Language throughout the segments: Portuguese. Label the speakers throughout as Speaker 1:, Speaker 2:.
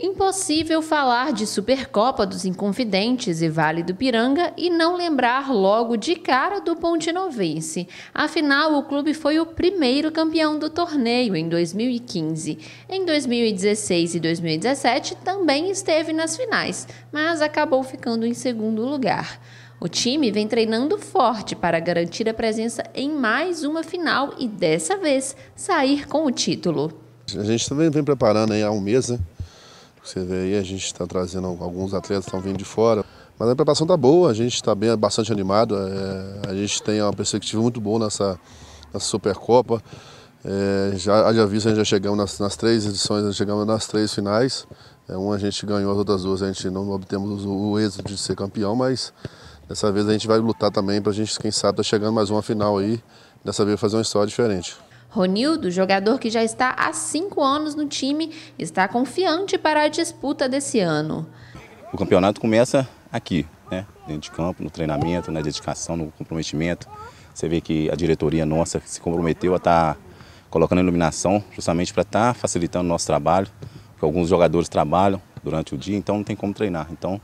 Speaker 1: Impossível falar de Supercopa dos Inconfidentes e Vale do Piranga e não lembrar logo de cara do Pontinovense. Afinal, o clube foi o primeiro campeão do torneio em 2015. Em 2016 e 2017 também esteve nas finais, mas acabou ficando em segundo lugar. O time vem treinando forte para garantir a presença em mais uma final e dessa vez sair com o título.
Speaker 2: A gente também vem preparando aí há um mês, né? Você vê aí, a gente está trazendo alguns atletas que estão vindo de fora. Mas a preparação está boa, a gente está bem, bastante animado. É, a gente tem uma perspectiva muito boa nessa, nessa Supercopa. É, já já visto, a gente já chegamos nas, nas três edições, chegamos nas três finais. É, uma a gente ganhou, as outras duas a gente não obtemos o, o êxito de ser campeão, mas dessa vez a gente vai lutar também para a gente, quem sabe, estar tá chegando mais uma final aí. Dessa vez fazer uma história diferente.
Speaker 1: Ronildo, jogador que já está há cinco anos no time, está confiante para a disputa desse ano.
Speaker 3: O campeonato começa aqui, né? dentro de campo, no treinamento, na dedicação, no comprometimento. Você vê que a diretoria nossa se comprometeu a estar tá colocando iluminação justamente para estar tá facilitando o nosso trabalho, porque alguns jogadores trabalham durante o dia, então não tem como treinar. Então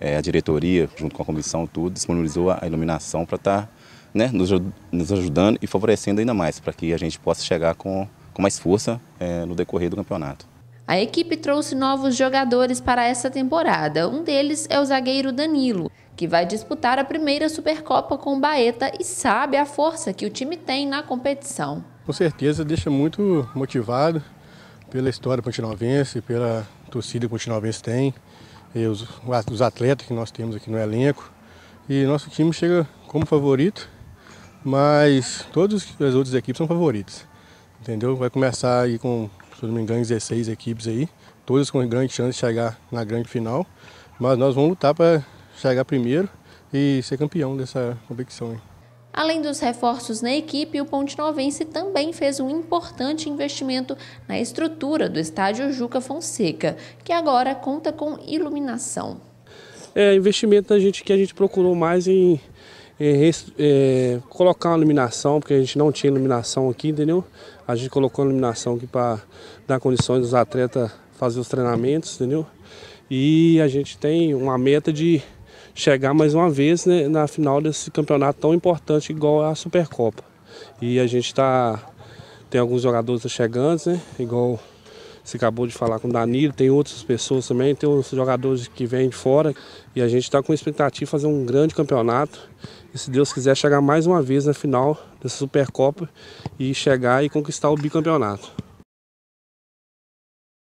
Speaker 3: é, a diretoria, junto com a comissão, tudo, disponibilizou a iluminação para estar tá né, nos, nos ajudando e favorecendo ainda mais para que a gente possa chegar com, com mais força é, no decorrer do campeonato.
Speaker 1: A equipe trouxe novos jogadores para essa temporada. Um deles é o zagueiro Danilo, que vai disputar a primeira Supercopa com o Baeta e sabe a força que o time tem na competição.
Speaker 4: Com certeza deixa muito motivado pela história pontinovense, pela torcida que o Pontinovense tem, os, os atletas que nós temos aqui no elenco. E nosso time chega como favorito mas todas as outras equipes são favoritas. Entendeu? Vai começar aí com, se não me engano, 16 equipes aí, todas com grande chance de chegar na grande final. Mas nós vamos lutar para chegar primeiro e ser campeão dessa competição. Aí.
Speaker 1: Além dos reforços na equipe, o Ponte Novense também fez um importante investimento na estrutura do estádio Juca Fonseca, que agora conta com iluminação.
Speaker 5: É investimento a gente, que a gente procurou mais em é, é, colocar uma iluminação, porque a gente não tinha iluminação aqui, entendeu? A gente colocou a iluminação aqui para dar condições dos atletas fazer os treinamentos, entendeu? E a gente tem uma meta de chegar mais uma vez né, na final desse campeonato tão importante igual a Supercopa. E a gente está tem alguns jogadores chegando, né? Igual você acabou de falar com o Danilo, tem outras pessoas também, tem os jogadores que vêm de fora. E a gente está com expectativa de fazer um grande campeonato. E se Deus quiser, chegar mais uma vez na final dessa Supercopa e chegar e conquistar o bicampeonato.